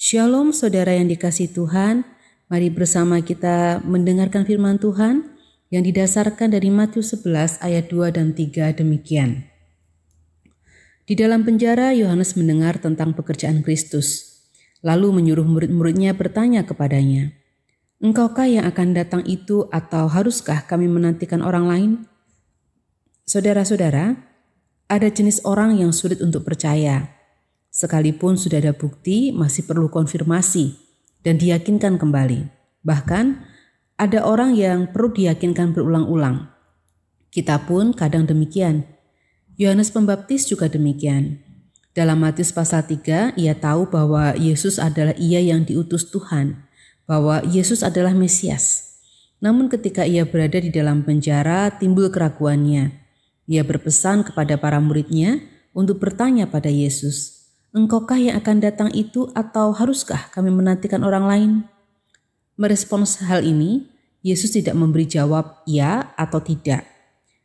Shalom saudara yang dikasih Tuhan, mari bersama kita mendengarkan firman Tuhan yang didasarkan dari Matius 11 ayat 2 dan 3 demikian. Di dalam penjara Yohanes mendengar tentang pekerjaan Kristus, lalu menyuruh murid-muridnya bertanya kepadanya, Engkaukah yang akan datang itu atau haruskah kami menantikan orang lain? Saudara-saudara, ada jenis orang yang sulit untuk percaya, Sekalipun sudah ada bukti, masih perlu konfirmasi dan diyakinkan kembali. Bahkan ada orang yang perlu diyakinkan berulang-ulang. Kita pun kadang demikian. Yohanes Pembaptis juga demikian. Dalam Matius pasal 3, ia tahu bahwa Yesus adalah ia yang diutus Tuhan, bahwa Yesus adalah Mesias. Namun ketika ia berada di dalam penjara, timbul keraguannya. Ia berpesan kepada para muridnya untuk bertanya pada Yesus, Engkaukah yang akan datang itu atau haruskah kami menantikan orang lain? Merespons hal ini, Yesus tidak memberi jawab ya atau tidak.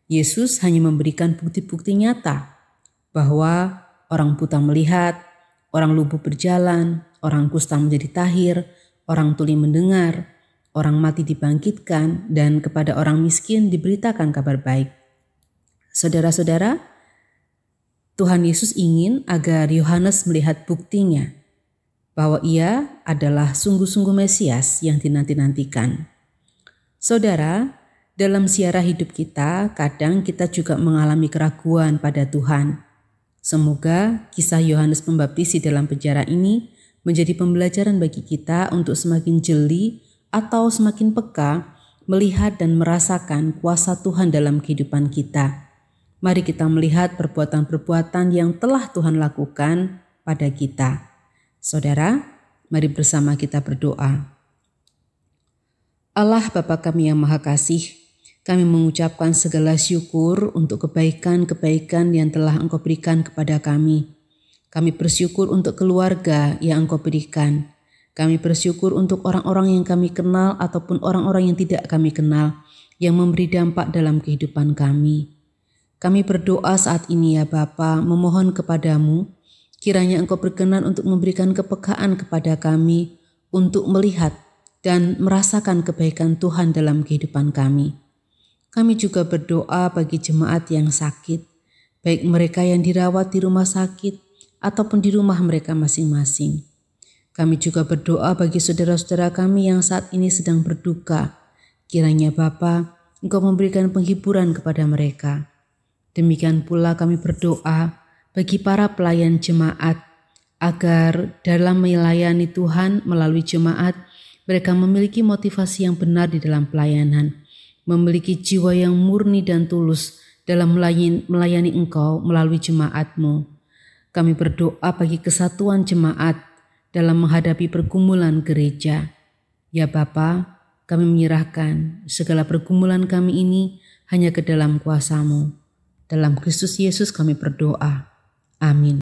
Yesus hanya memberikan bukti-bukti nyata bahwa orang buta melihat, orang lumpuh berjalan, orang kusta menjadi tahir, orang tuli mendengar, orang mati dibangkitkan, dan kepada orang miskin diberitakan kabar baik. Saudara-saudara, Tuhan Yesus ingin agar Yohanes melihat buktinya bahwa ia adalah sungguh-sungguh Mesias yang dinanti-nantikan. Saudara, dalam siara hidup kita, kadang kita juga mengalami keraguan pada Tuhan. Semoga kisah Yohanes Pembaptis di dalam penjara ini menjadi pembelajaran bagi kita untuk semakin jeli atau semakin peka melihat dan merasakan kuasa Tuhan dalam kehidupan kita mari kita melihat perbuatan-perbuatan yang telah Tuhan lakukan pada kita. Saudara, mari bersama kita berdoa. Allah Bapa kami yang Maha Kasih, kami mengucapkan segala syukur untuk kebaikan-kebaikan yang telah Engkau berikan kepada kami. Kami bersyukur untuk keluarga yang Engkau berikan. Kami bersyukur untuk orang-orang yang kami kenal ataupun orang-orang yang tidak kami kenal yang memberi dampak dalam kehidupan kami. Kami berdoa saat ini ya Bapa, memohon kepadamu, kiranya engkau berkenan untuk memberikan kepekaan kepada kami untuk melihat dan merasakan kebaikan Tuhan dalam kehidupan kami. Kami juga berdoa bagi jemaat yang sakit, baik mereka yang dirawat di rumah sakit ataupun di rumah mereka masing-masing. Kami juga berdoa bagi saudara-saudara kami yang saat ini sedang berduka. Kiranya Bapa, Engkau memberikan penghiburan kepada mereka. Demikian pula kami berdoa bagi para pelayan jemaat agar dalam melayani Tuhan melalui jemaat mereka memiliki motivasi yang benar di dalam pelayanan, memiliki jiwa yang murni dan tulus dalam melayani, Engkau melalui jemaatmu. Kami berdoa bagi kesatuan jemaat dalam menghadapi pergumulan gereja. Ya Bapa, kami menyerahkan segala pergumulan kami ini hanya ke dalam kuasamu. Dalam Kristus Yesus kami berdoa. Amin.